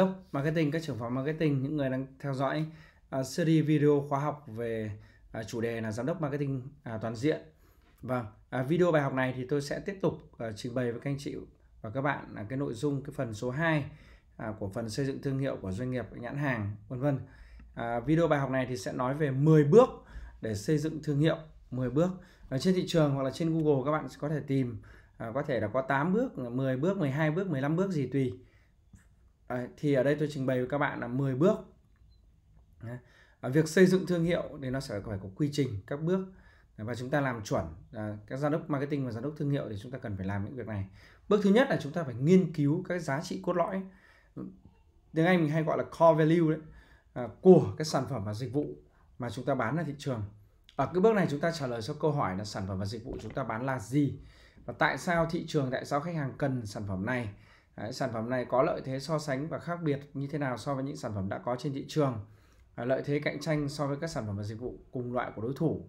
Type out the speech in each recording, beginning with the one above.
đốc Marketing, các trưởng phòng marketing, những người đang theo dõi uh, series video khóa học về uh, chủ đề là giám đốc marketing uh, toàn diện. Vâng, uh, video bài học này thì tôi sẽ tiếp tục uh, trình bày với các anh chị và các bạn uh, cái nội dung cái phần số 2 uh, của phần xây dựng thương hiệu của doanh nghiệp, nhãn hàng, vân vân. Uh, video bài học này thì sẽ nói về 10 bước để xây dựng thương hiệu, 10 bước. Ở trên thị trường hoặc là trên Google các bạn có thể tìm uh, có thể là có 8 bước, 10 bước, 12 bước, 15 bước gì tùy à, thì ở đây tôi trình bày với các bạn là 10 bước à, việc xây dựng thương hiệu thì nó sẽ phải có quy trình các bước và chúng ta làm chuẩn à, các giám đốc marketing và giám đốc thương hiệu thì chúng ta cần phải làm những việc này bước thứ nhất là chúng ta phải nghiên cứu các giá trị cốt lõi tiếng anh mình hay gọi là core value đấy à, của cái sản phẩm và dịch vụ mà chúng ta bán ra thị trường ở cái bước này chúng ta trả lời cho câu hỏi là sản phẩm và dịch vụ chúng ta bán là gì và tại sao thị trường tại sao khách hàng cần sản phẩm này Đấy, sản phẩm này có lợi thế so sánh và khác biệt như thế nào so với những sản phẩm đã có trên thị trường à, lợi thế cạnh tranh so với các sản phẩm và dịch vụ cùng loại của đối thủ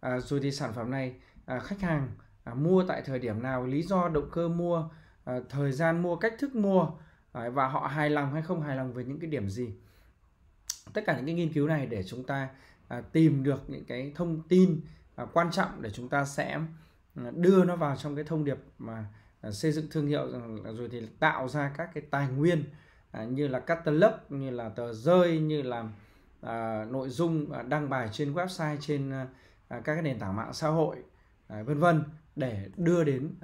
à, rồi thì sản phẩm này à, khách hàng à, mua tại thời điểm nào lý do động cơ mua à, thời gian mua cách thức mua à, và họ hài lòng hay không hài lòng với những cái điểm gì tất cả những cái nghiên cứu này để chúng ta à, tìm được những cái thông tin à, quan trọng để chúng ta sẽ à, đưa nó vào trong cái thông điệp mà Ờ, xây dựng thương hiệu rồi thì tạo ra các cái tài nguyên à, như là catalog như là tờ rơi như là à, nội dung à, đăng bài trên website trên các cái nền tảng mạng xã hội vân vân để đưa đến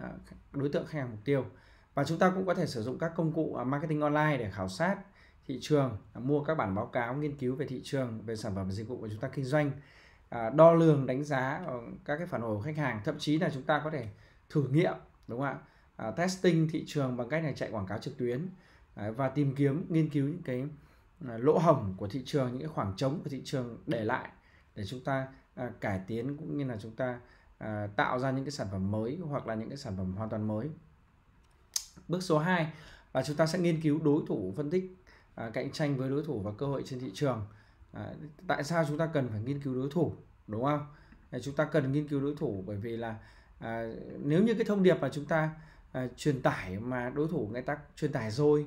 đối tượng khách hàng mục tiêu và chúng ta cũng có thể sử dụng các công cụ marketing online để khảo sát thị trường mua các bản báo cáo nghiên cứu về thị trường về sản phẩm và dịch vụ của chúng ta kinh doanh đo lường đánh giá ờ, các cái phản hồi của khách hàng thậm chí là chúng ta có thể thử nghiệm đúng không ạ uh, testing thị trường bằng cách này chạy quảng cáo trực tuyến uh, và tìm kiếm nghiên cứu những cái uh, lỗ hổng của thị trường những cái khoảng trống của thị trường để lại để chúng ta uh, cải tiến cũng như là chúng ta uh, tạo ra những cái sản phẩm mới hoặc là những cái sản phẩm hoàn toàn mới bước số 2 là chúng ta sẽ nghiên cứu đối thủ phân tích uh, cạnh tranh với đối thủ và cơ hội trên thị trường uh, tại sao chúng ta cần phải nghiên cứu đối thủ đúng không chúng ta cần nghiên cứu đối thủ bởi vì là à, nếu như cái thông điệp mà chúng ta Ờ, truyền tải mà đối thủ người ta truyền tải rồi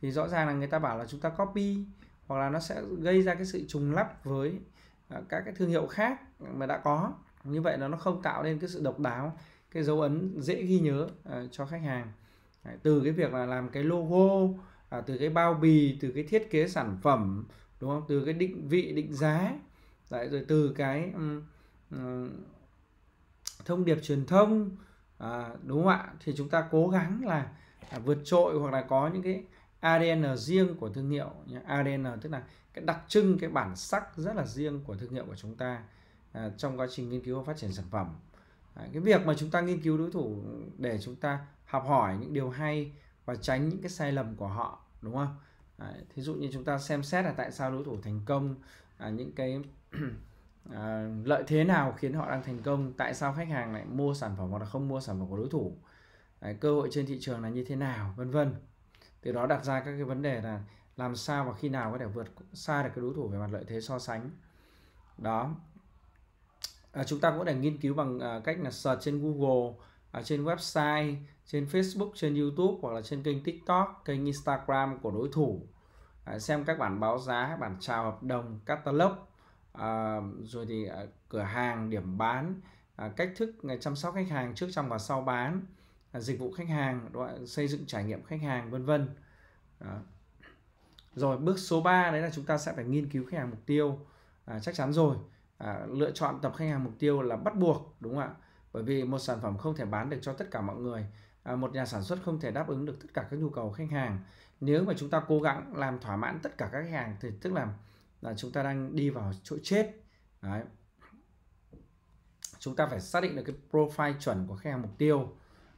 thì rõ ràng là người ta bảo là chúng ta copy hoặc là nó sẽ gây ra cái sự trùng lắp với uh, các cái thương hiệu khác mà đã có như vậy là nó không tạo nên cái sự độc đáo cái dấu ấn dễ ghi nhớ uh, cho khách hàng Đấy, từ cái việc là làm cái logo à, từ cái bao bì từ cái thiết kế sản phẩm đúng không từ cái định vị định giá Đấy, rồi từ cái um, um, thông điệp truyền thông à, đúng không ạ thì chúng ta cố gắng là à, vượt trội hoặc là có những cái ADN riêng của thương hiệu ADN tức là cái đặc trưng cái bản sắc rất là riêng của thương hiệu của chúng ta à, trong quá trình nghiên cứu và phát triển sản phẩm à, cái việc mà chúng ta nghiên cứu đối thủ để chúng ta học hỏi những điều hay và tránh những cái sai lầm của họ đúng không à, thí dụ như chúng ta xem xét là tại sao đối thủ thành công à, những cái à, lợi thế nào khiến họ đang thành công tại sao khách hàng lại mua sản phẩm hoặc là không mua sản phẩm của đối thủ Đấy, cơ hội trên thị trường là như thế nào vân vân từ đó đặt ra các cái vấn đề là làm sao và khi nào có thể vượt xa được cái đối thủ về mặt lợi thế so sánh đó à, chúng ta cũng để nghiên cứu bằng à, cách là search trên Google à, trên website trên Facebook trên YouTube hoặc là trên kênh TikTok kênh Instagram của đối thủ xem các bản báo giá bản chào hợp đồng catalog à, rồi thì à, cửa hàng điểm bán à, cách thức à, chăm sóc khách hàng trước trong và sau bán à, dịch vụ khách hàng đoạn xây dựng trải nghiệm khách hàng vân vân rồi bước số 3 đấy là chúng ta sẽ phải nghiên cứu khách hàng mục tiêu à, chắc chắn rồi à, lựa chọn tập khách hàng mục tiêu là bắt buộc đúng không ạ bởi vì một sản phẩm không thể bán được cho tất cả mọi người à, một nhà sản xuất không thể đáp ứng được tất cả các nhu cầu khách hàng nếu mà chúng ta cố gắng làm thỏa mãn tất cả các khách hàng thì tức là là chúng ta đang đi vào chỗ chết Đấy. chúng ta phải xác định được cái profile chuẩn của khách hàng mục tiêu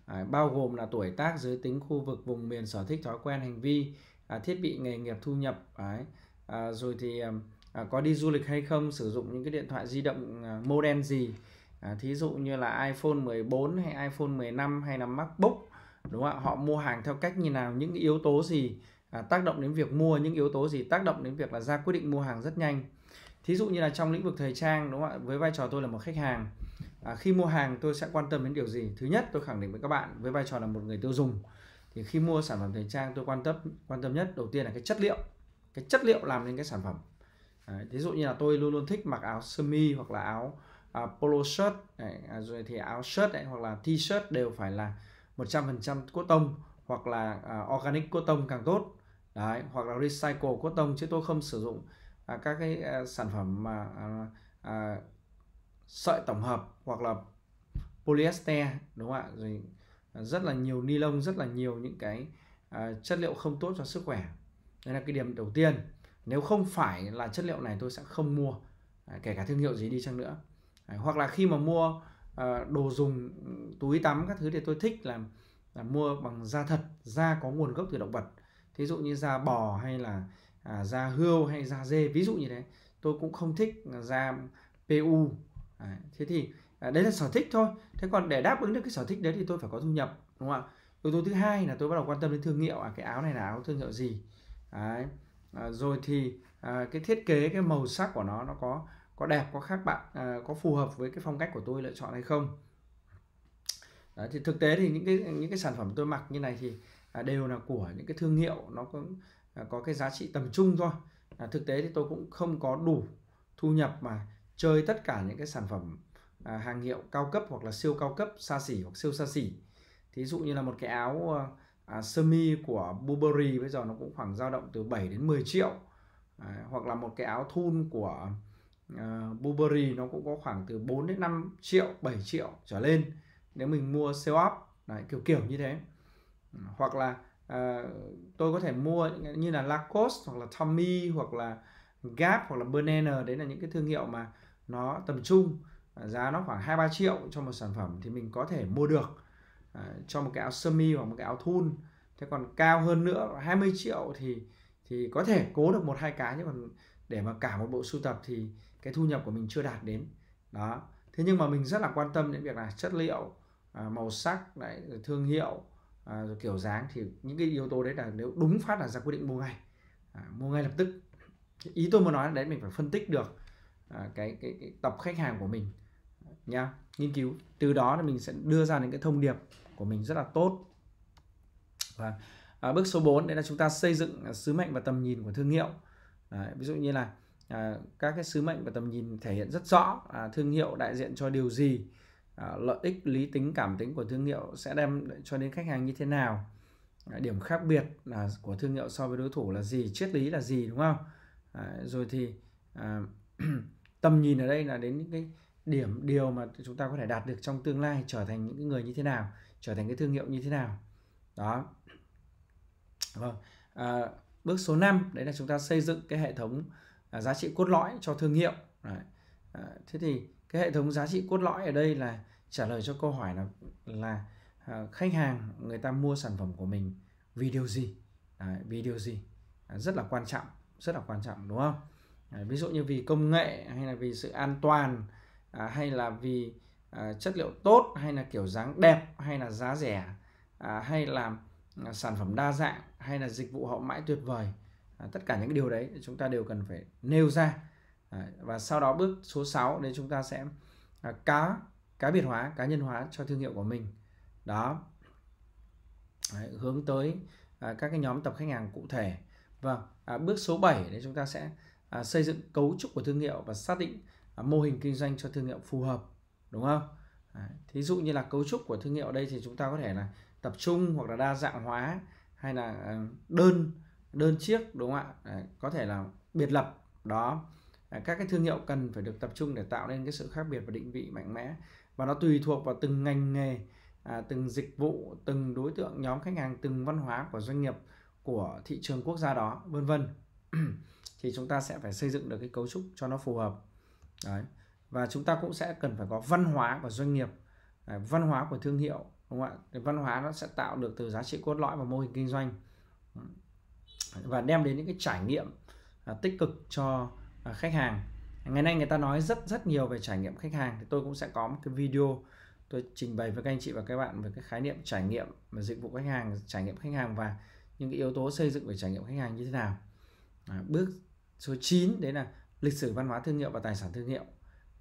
Đấy, bao gồm là tuổi tác giới tính khu vực vùng miền sở thích thói quen hành vi à, thiết bị nghề nghiệp thu nhập Đấy. À, rồi thì à, à có đi du lịch hay không sử dụng những cái điện thoại di động à, model gì à, thí dụ như là iPhone 14 hay iPhone 15 hay là MacBook đúng không ạ họ mua hàng theo cách như nào những yếu tố gì à, tác động đến việc mua những yếu tố gì tác động đến việc là ra quyết định mua hàng rất nhanh thí dụ như là trong lĩnh vực thời trang đúng không ạ với vai trò tôi là một khách hàng à, khi mua hàng tôi sẽ quan tâm đến điều gì thứ nhất tôi khẳng định với các bạn với vai trò là một người tiêu dùng thì khi mua sản phẩm thời trang tôi quan tâm quan tâm nhất đầu tiên là cái chất liệu cái chất liệu làm nên cái sản phẩm Đấy, thí dụ như là tôi luôn luôn thích mặc áo sơ mi hoặc là áo à, polo shirt này, à, rồi thì áo shirt này, hoặc là t-shirt đều phải là 100% cotton hoặc là à, organic cotton càng tốt Đấy, hoặc là recycle tông chứ tôi không sử dụng à, các cái à, sản phẩm mà à, à, sợi tổng hợp hoặc là polyester đúng không ạ rồi rất là nhiều ni lông rất là nhiều những cái à, chất liệu không tốt cho sức khỏe đây là cái điểm đầu tiên nếu không phải là chất liệu này tôi sẽ không mua à, kể cả thương hiệu gì đi chăng nữa à, hoặc là khi mà mua à, đồ dùng ừ, túi tắm các thứ thì tôi thích là, là mua bằng da thật da có nguồn gốc từ động vật thí dụ như da bò hay là à, da hươu hay da dê ví dụ như thế tôi cũng không thích da pu à, thế thì à, đấy là sở thích thôi thế còn để đáp ứng được cái sở thích đấy thì tôi phải có thu nhập đúng không ạ yếu tố thứ hai là tôi bắt đầu quan tâm đến thương hiệu à cái áo này là áo thương hiệu gì đấy. À, rồi thì à, cái thiết kế cái màu sắc của nó nó có có đẹp có khác bạn à, có phù hợp với cái phong cách của tôi lựa chọn hay không Đấy, thì thực tế thì những cái những cái sản phẩm tôi mặc như này thì À, đều là của những cái thương hiệu nó cũng à, có cái giá trị tầm trung thôi à, thực tế thì tôi cũng không có đủ thu nhập mà chơi tất cả những cái sản phẩm à, hàng hiệu cao cấp hoặc là siêu cao cấp xa xỉ hoặc siêu xa xỉ thí dụ như là một cái áo ờ, à, sơ mi của Burberry bây giờ nó cũng khoảng dao động từ 7 đến 10 triệu à, hoặc là một cái áo thun của à, Burberry nó cũng có khoảng từ 4 đến 5 triệu 7 triệu trở lên nếu mình mua sale up Đấy, kiểu kiểu như thế hoặc là uh, tôi có thể mua như là Lacoste hoặc là Tommy hoặc là Gap hoặc là Bernene đấy là những cái thương hiệu mà nó tầm trung à, giá nó khoảng 2-3 triệu cho một sản phẩm thì mình có thể mua được uh, cho một cái áo sơ mi hoặc một cái áo thun thế còn cao hơn nữa 20 triệu thì thì có thể cố được một hai cái nhưng còn để mà cả một bộ sưu tập thì cái thu nhập của mình chưa đạt đến đó thế nhưng mà mình rất là quan tâm đến việc là chất liệu à, màu sắc lại thương hiệu à, rồi kiểu dáng thì những cái yếu tố đấy là nếu đúng phát là ra quyết định mua ngay à, mua ngay lập tức ý tôi muốn nói là đấy mình phải phân tích được à, cái, cái cái tập khách hàng của mình nha nghiên cứu từ đó là mình sẽ đưa ra những cái thông điệp của mình rất là tốt và à, bước số 4 đấy là chúng ta xây dựng à, sứ mệnh và tầm nhìn của thương hiệu à, ví dụ như là à, các cái sứ mệnh và tầm nhìn thể hiện rất rõ à, thương hiệu đại diện cho điều gì Ờ, lợi ích lý tính cảm tính của thương hiệu sẽ đem cho đến khách hàng như thế nào ờ, điểm khác biệt là ờ, của thương hiệu so với đối thủ là gì triết lý là gì đúng không rồi thì tầm nhìn ở đây là đến những cái điểm điều mà chúng ta có thể đạt được trong tương lai trở thành những người như thế nào trở thành cái thương hiệu như thế nào đó vâng à, bước số 5 đấy là chúng ta xây dựng cái hệ thống giá trị cốt lõi cho thương hiệu đấy. À, thế thì cái hệ thống giá trị cốt lõi ở đây là trả lời cho câu hỏi là là à, khách hàng người ta mua sản phẩm của mình vì điều gì à, vì điều gì à, rất là quan trọng rất là quan trọng đúng không à, ví dụ như vì công nghệ hay là vì sự an toàn à, hay là vì à, chất liệu tốt hay là kiểu dáng đẹp hay là giá rẻ à, hay là à, sản phẩm đa dạng hay là dịch vụ hậu mãi tuyệt vời à, tất cả những điều đấy chúng ta đều cần phải nêu ra Đấy, và sau đó bước số 6 đấy chúng ta sẽ à, cá cá biệt hóa cá nhân hóa cho thương hiệu của mình đó đấy, hướng tới à, các cái nhóm tập khách hàng cụ thể và vâng, à, bước số 7 đấy chúng ta sẽ à, xây dựng cấu trúc của thương hiệu và xác định à, mô hình kinh doanh cho thương hiệu phù hợp đúng không đấy, thí dụ như là cấu trúc của thương hiệu đây thì chúng ta có thể là tập trung hoặc là đa dạng hóa hay là à, đơn đơn chiếc đúng không ạ đấy, có thể là biệt lập đó À, các cái thương hiệu cần phải được tập trung để tạo nên cái sự khác biệt và định vị mạnh mẽ và nó tùy thuộc vào từng ngành nghề à, từng dịch vụ từng đối tượng nhóm khách hàng từng văn hóa của doanh nghiệp của thị trường quốc gia đó vân vân thì chúng ta sẽ phải xây dựng được cái cấu trúc cho nó phù hợp Đấy. và chúng ta cũng sẽ cần phải có văn hóa của doanh nghiệp à, văn hóa của thương hiệu đúng không ạ văn hóa nó sẽ tạo được từ giá trị cốt lõi và mô hình kinh doanh và đem đến những cái trải nghiệm tích cực cho À, khách hàng ngày nay người ta nói rất rất nhiều về trải nghiệm khách hàng thì tôi cũng sẽ có một cái video tôi trình bày với các anh chị và các bạn về cái khái niệm trải nghiệm và dịch vụ khách hàng trải nghiệm khách hàng và những cái yếu tố xây dựng về trải nghiệm khách hàng như thế nào à, bước số 9 đấy là lịch sử văn hóa thương hiệu và tài sản thương hiệu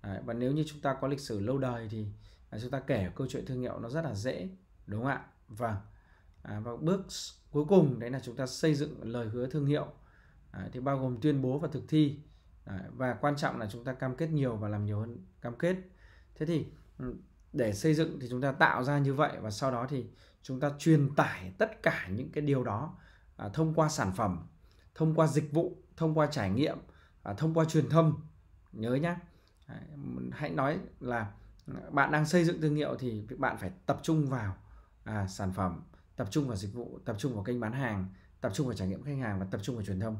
à, và nếu như chúng ta có lịch sử lâu đời thì à, chúng ta kể câu chuyện thương hiệu nó rất là dễ đúng không ạ vâng à, và bước cuối cùng đấy là chúng ta xây dựng lời hứa thương hiệu à, thì bao gồm tuyên bố và thực thi Đấy, và quan trọng là chúng ta cam kết nhiều và làm nhiều hơn cam kết thế thì ừ, để xây dựng thì chúng ta tạo ra như vậy và sau đó thì chúng ta truyền tải tất cả những cái điều đó à, thông qua sản phẩm thông qua dịch vụ thông qua trải nghiệm à, thông qua truyền thông nhớ nhé hãy nói là ừ, bạn đang xây dựng thương hiệu thì bạn phải tập trung vào à, sản phẩm tập trung vào dịch vụ tập trung vào kênh bán hàng tập trung vào trải nghiệm khách hàng và tập trung vào truyền thông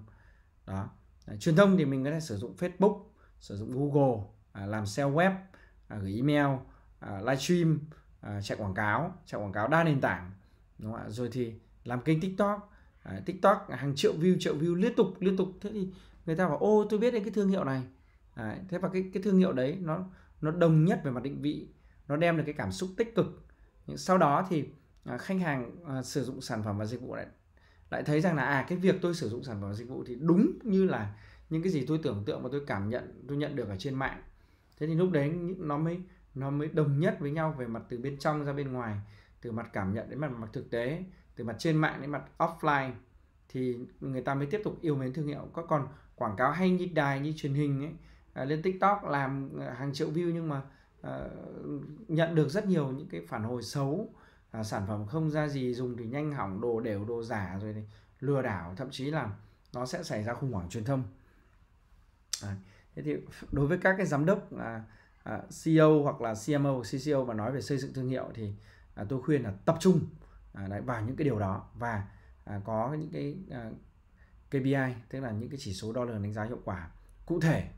đó à, truyền thông thì mình có thể sử dụng Facebook sử dụng Google à, làm SEO web à, gửi email à, livestream à, chạy quảng cáo chạy quảng cáo đa nền tảng đúng không ạ rồi thì làm kênh TikTok à, TikTok hàng triệu view triệu view liên tục liên tục thế thì người ta bảo ô tôi biết đến cái thương hiệu này à, thế và cái cái thương hiệu đấy nó nó đồng nhất về mặt định vị nó đem được cái cảm xúc tích cực sau đó thì à, khách hàng à, sử dụng sản phẩm và dịch vụ này lại thấy rằng là à cái việc tôi sử dụng sản phẩm dịch vụ thì đúng như là những cái gì tôi tưởng tượng và tôi cảm nhận tôi nhận được ở trên mạng thế thì lúc đấy nó mới nó mới đồng nhất với nhau về mặt từ bên trong ra bên ngoài từ mặt cảm nhận đến mặt mặt thực tế từ mặt trên mạng đến mặt offline thì người ta mới tiếp tục yêu mến thương hiệu có còn quảng cáo hay như đài như truyền hình ấy à, lên tiktok làm hàng triệu view nhưng mà à, nhận được rất nhiều những cái phản hồi xấu à, sản phẩm không ra gì dùng thì nhanh hỏng đồ đều đồ giả rồi thì lừa đảo thậm chí là nó sẽ xảy ra khủng hoảng truyền thông à, thế thì đối với các cái giám đốc là à, à CEO hoặc là CMO CCO mà nói về xây dựng thương hiệu thì à, tôi khuyên là tập trung à, đấy, vào những cái điều đó và à, có những cái à, KPI tức là những cái chỉ số đo lường đánh giá hiệu quả cụ thể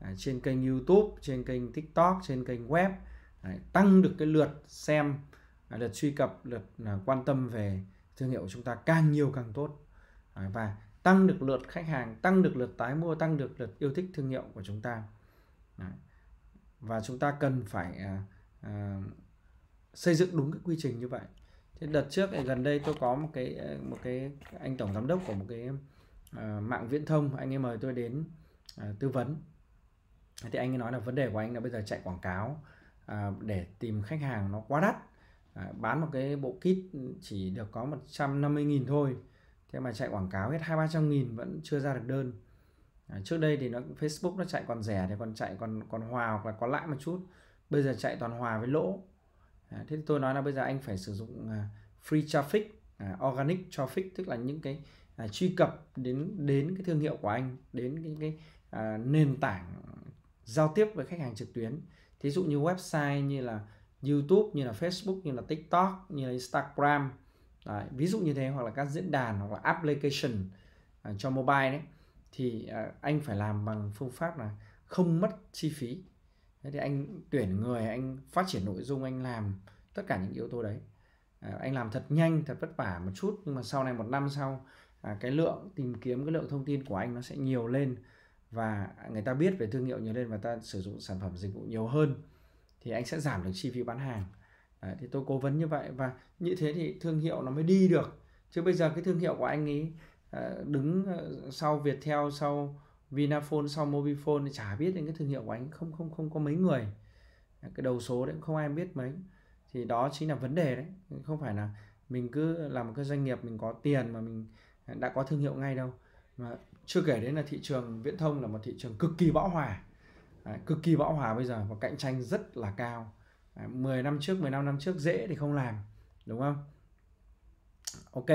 à, trên kênh YouTube trên kênh TikTok trên kênh web đấy, tăng được cái lượt xem lượt truy cập lượt à, quan tâm về thương hiệu của chúng ta càng nhiều càng tốt và tăng được lượt khách hàng tăng được lượt tái mua tăng được lượt yêu thích thương hiệu của chúng ta và chúng ta cần phải à, à, xây dựng đúng cái quy trình như vậy thế đợt trước gần đây tôi có một cái một cái anh tổng giám đốc của một cái mạng viễn thông anh ấy mời tôi đến tư vấn thì anh ấy nói là vấn đề của anh là bây giờ chạy quảng cáo à, để tìm khách hàng nó quá đắt À, bán một cái bộ kit chỉ được có 150.000 thôi thế mà chạy quảng cáo hết hai ba trăm nghìn vẫn chưa ra được đơn à, trước đây thì nó Facebook nó chạy còn rẻ thì còn chạy còn còn hòa hoặc là có lãi một chút bây giờ chạy toàn hòa với lỗ à, thế thì tôi nói là bây giờ anh phải sử dụng à, free traffic à, organic traffic tức là những cái à, truy cập đến đến cái thương hiệu của anh đến cái, cái à, nền tảng giao tiếp với khách hàng trực tuyến thí dụ như website như là YouTube như là Facebook như là TikTok như là Instagram Đấy, ví dụ như thế hoặc là các diễn đàn hoặc là application à, cho mobile đấy thì à, anh phải làm bằng phương pháp là không mất chi phí thế thì anh tuyển người anh phát triển nội dung anh làm tất cả những yếu tố đấy à, anh làm thật nhanh thật vất vả một chút nhưng mà sau này một năm sau à, cái lượng tìm kiếm cái lượng thông tin của anh nó sẽ nhiều lên và người ta biết về thương hiệu nhiều lên và ta sử dụng sản phẩm dịch vụ nhiều hơn thì anh sẽ giảm được chi phí bán hàng Đấy, thì tôi cố vấn như vậy và như thế thì thương hiệu nó mới đi được chứ bây giờ cái thương hiệu của anh ấy ờ, đứng ờ, sau Viettel sau Vinaphone sau Mobifone thì chả biết đến cái thương hiệu của anh không không không có mấy người cái đầu số đấy không ai biết mấy thì đó chính là vấn đề đấy không phải là mình cứ làm một cái doanh nghiệp mình có tiền mà mình ờ, đã có thương hiệu ngay đâu mà chưa kể đến là thị trường viễn thông là một thị trường cực kỳ bão hòa cực kỳ bão hòa bây giờ và cạnh tranh rất là cao 10 năm trước 15 năm trước dễ thì không làm đúng không ok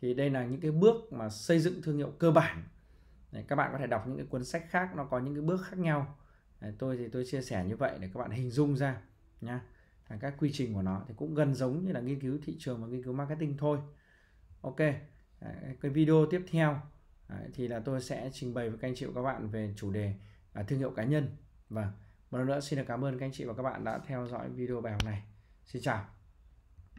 thì đây là những cái bước mà xây dựng thương hiệu cơ bản để các bạn có thể đọc những cái cuốn sách khác nó có những cái bước khác nhau để tôi thì tôi chia sẻ như vậy để các bạn hình dung ra nha các quy trình của nó thì cũng gần giống như là nghiên cứu thị trường và nghiên cứu marketing thôi ok cái video tiếp theo thì là tôi sẽ trình bày với các anh chị và các bạn về chủ đề à, thương hiệu cá nhân và vâng. một lần nữa xin được cảm ơn các anh chị và các bạn đã theo dõi video bài học này xin chào